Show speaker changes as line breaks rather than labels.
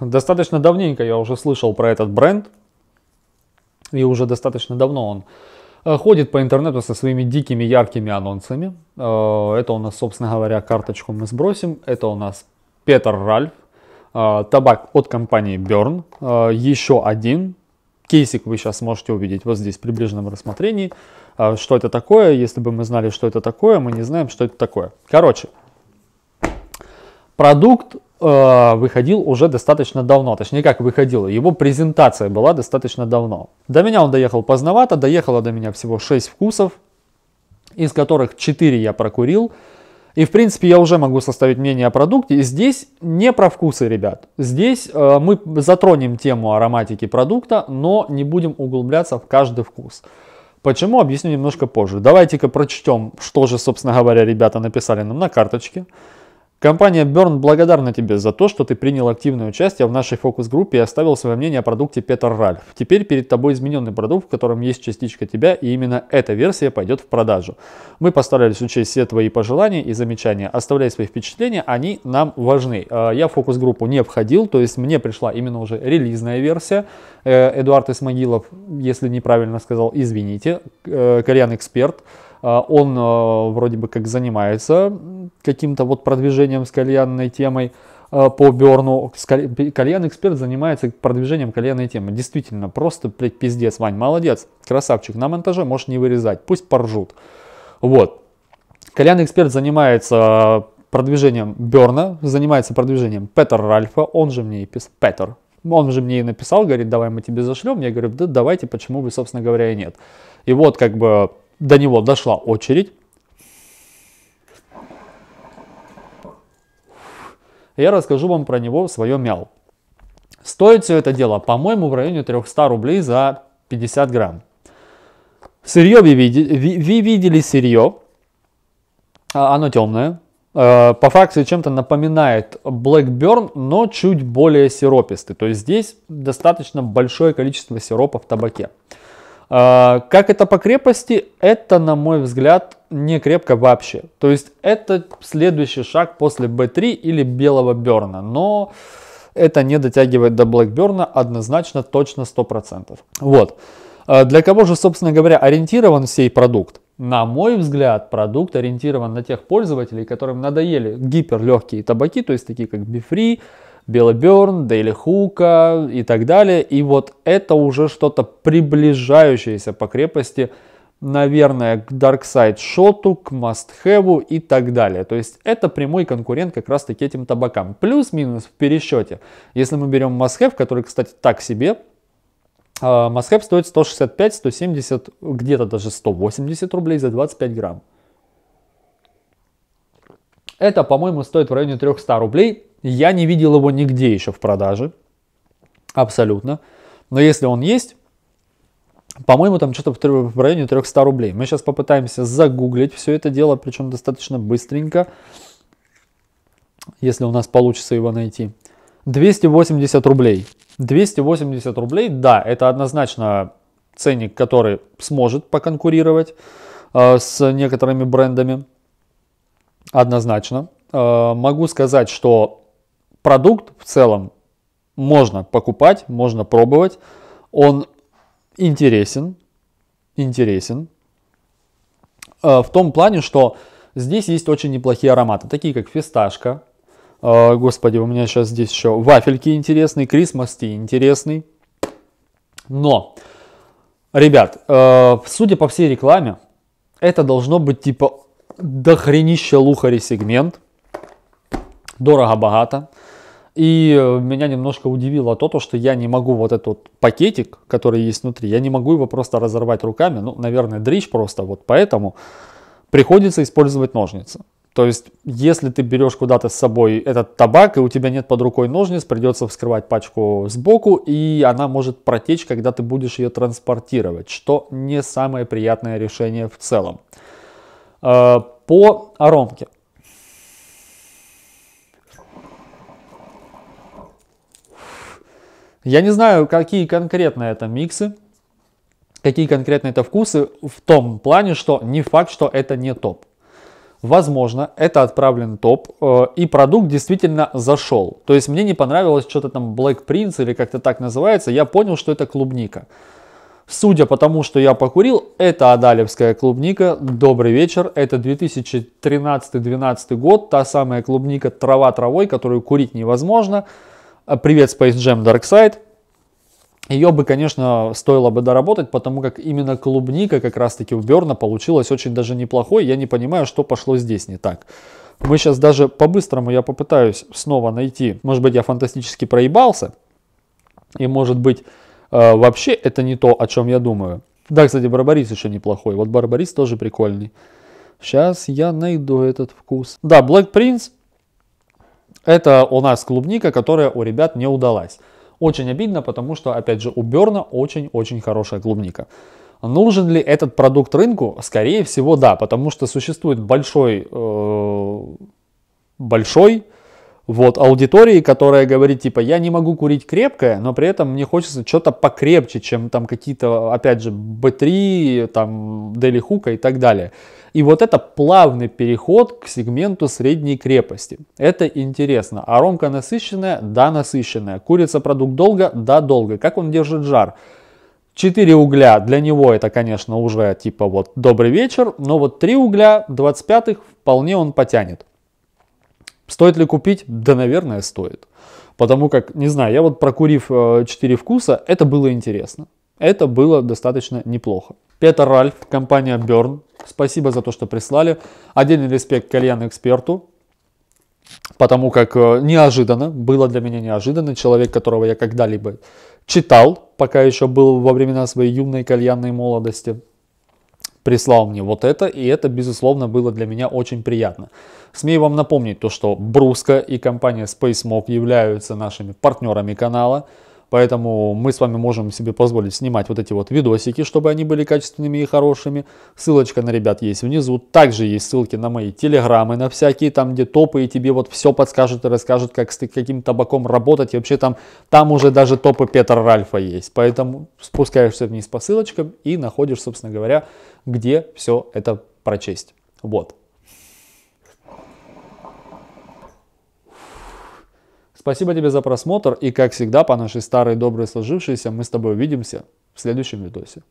Достаточно давненько я уже слышал про этот бренд, и уже достаточно давно он э, ходит по интернету со своими дикими яркими анонсами. Э, это у нас, собственно говоря, карточку мы сбросим. Это у нас Петр Ральф, э, табак от компании Burn, еще один кейсик вы сейчас можете увидеть вот здесь при ближнем рассмотрении. Что это такое? Если бы мы знали, что это такое, мы не знаем, что это такое. Короче, Продукт э, выходил уже достаточно давно, точнее как выходил, его презентация была достаточно давно. До меня он доехал поздновато, доехало до меня всего 6 вкусов, из которых 4 я прокурил. И в принципе я уже могу составить мнение о продукте. Здесь не про вкусы, ребят. Здесь э, мы затронем тему ароматики продукта, но не будем углубляться в каждый вкус. Почему, объясню немножко позже. Давайте-ка прочтем, что же, собственно говоря, ребята написали нам на карточке. Компания Burn благодарна тебе за то, что ты принял активное участие в нашей фокус-группе и оставил свое мнение о продукте Петер Ральф. Теперь перед тобой измененный продукт, в котором есть частичка тебя, и именно эта версия пойдет в продажу. Мы постарались учесть все твои пожелания и замечания. оставляя свои впечатления, они нам важны. А, я в фокус-группу не входил, то есть мне пришла именно уже релизная версия. Э, Эдуард Исмагилов, если неправильно сказал, извините, э, кореян-эксперт. эксперт а, он а, вроде бы как занимается каким-то вот продвижением с кальянной темой а, по Берну. Кальян эксперт занимается продвижением кальянной темы. Действительно, просто блядь, пиздец, Вань, молодец, красавчик. На монтаже можешь не вырезать, пусть поржут. Вот. Кальян эксперт занимается продвижением Берна, занимается продвижением Петер Ральфа, он же мне и писал, Петер, он же мне и написал, говорит, давай мы тебе зашлем, я говорю, да давайте, почему бы, собственно говоря, и нет. И вот как бы до него дошла очередь. Я расскажу вам про него свое мяу. Стоит все это дело, по-моему, в районе 300 рублей за 50 грамм. Сырье вы видели, вы видели сырье, а, оно темное, э, по факту чем-то напоминает Blackburn, но чуть более сиропистый. То есть здесь достаточно большое количество сиропа в табаке. А, как это по крепости? Это, на мой взгляд, не крепко вообще. То есть это следующий шаг после B3 или белого берна. Но это не дотягивает до Блэкберна однозначно, точно 100%. Вот. А, для кого же, собственно говоря, ориентирован сей продукт? На мой взгляд, продукт ориентирован на тех пользователей, которым надоели гиперлегкие табаки, то есть такие как Бифри, Белоберн, Дейли Хука и так далее. И вот это уже что-то приближающееся по крепости, наверное, к Dark Side шоту, к Must Have и так далее. То есть это прямой конкурент как раз таки этим табакам. Плюс-минус в пересчете. Если мы берем Must Have, который, кстати, так себе, а, Must Have стоит 165, 170, где-то даже 180 рублей за 25 грамм. Это, по-моему, стоит в районе 300 рублей я не видел его нигде еще в продаже. Абсолютно. Но если он есть, по-моему, там что-то в, районе 300 рублей. Мы сейчас попытаемся загуглить все это дело, причем достаточно быстренько, если у нас получится его найти. 280 рублей. 280 рублей, да, это однозначно ценник, который сможет поконкурировать э, с некоторыми брендами. Однозначно. Э, могу сказать, что продукт в целом можно покупать, можно пробовать. Он интересен, интересен э, в том плане, что здесь есть очень неплохие ароматы, такие как фисташка. Э, господи, у меня сейчас здесь еще вафельки интересные, крисмас интересный. Но, ребят, э, судя по всей рекламе, это должно быть типа дохренища лухари сегмент – дорого-богато. И э, меня немножко удивило то, то, что я не могу вот этот пакетик, который есть внутри, я не могу его просто разорвать руками. Ну, наверное, дрищ просто вот поэтому приходится использовать ножницы. То есть, если ты берешь куда-то с собой этот табак, и у тебя нет под рукой ножниц, придется вскрывать пачку сбоку, и она может протечь, когда ты будешь ее транспортировать, что не самое приятное решение в целом. Э, по аромке. Я не знаю, какие конкретно это миксы, какие конкретно это вкусы, в том плане, что не факт, что это не топ. Возможно, это отправлен топ, э, и продукт действительно зашел. То есть мне не понравилось что-то там Black Prince или как-то так называется, я понял, что это клубника. Судя по тому, что я покурил, это Адалевская клубника. Добрый вечер. Это 2013-2012 год. Та самая клубника трава травой, которую курить невозможно. А, привет, Space Jam Dark Side. Ее бы, конечно, стоило бы доработать, потому как именно клубника как раз-таки у Берна получилась очень даже неплохой. Я не понимаю, что пошло здесь не так. Мы сейчас даже по-быстрому я попытаюсь снова найти. Может быть, я фантастически проебался. И может быть, э, вообще это не то, о чем я думаю. Да, кстати, Барбарис еще неплохой. Вот Барбарис тоже прикольный. Сейчас я найду этот вкус. Да, Black Prince это у нас клубника, которая у ребят не удалась. Очень обидно, потому что, опять же, у Берна очень-очень хорошая клубника. Нужен ли этот продукт рынку? Скорее всего, да, потому что существует большой, э, большой вот, аудитории, которая говорит, типа, я не могу курить крепкое, но при этом мне хочется что-то покрепче, чем там какие-то, опять же, B3, там, Дели Хука и так далее. И вот это плавный переход к сегменту средней крепости. Это интересно. Аромка насыщенная? Да, насыщенная. Курица продукт долго? Да, долго. Как он держит жар? 4 угля, для него это, конечно, уже типа вот добрый вечер, но вот 3 угля 25-х вполне он потянет. Стоит ли купить? Да, наверное, стоит. Потому как, не знаю, я вот прокурив 4 э, вкуса, это было интересно. Это было достаточно неплохо. Петр Ральф, компания Burn. Спасибо за то, что прислали. Отдельный респект кальян-эксперту. Потому как э, неожиданно, было для меня неожиданно, человек, которого я когда-либо читал, пока еще был во времена своей юной кальянной молодости, прислал мне вот это, и это, безусловно, было для меня очень приятно. Смею вам напомнить то, что Бруска и компания SpaceMog являются нашими партнерами канала. Поэтому мы с вами можем себе позволить снимать вот эти вот видосики, чтобы они были качественными и хорошими. Ссылочка на ребят есть внизу. Также есть ссылки на мои телеграммы, на всякие там, где топы, и тебе вот все подскажут и расскажут, как с каким табаком работать. И вообще там, там уже даже топы Петра Ральфа есть. Поэтому спускаешься вниз по ссылочкам и находишь, собственно говоря, где все это прочесть. Вот. Спасибо тебе за просмотр и как всегда по нашей старой доброй сложившейся мы с тобой увидимся в следующем видосе.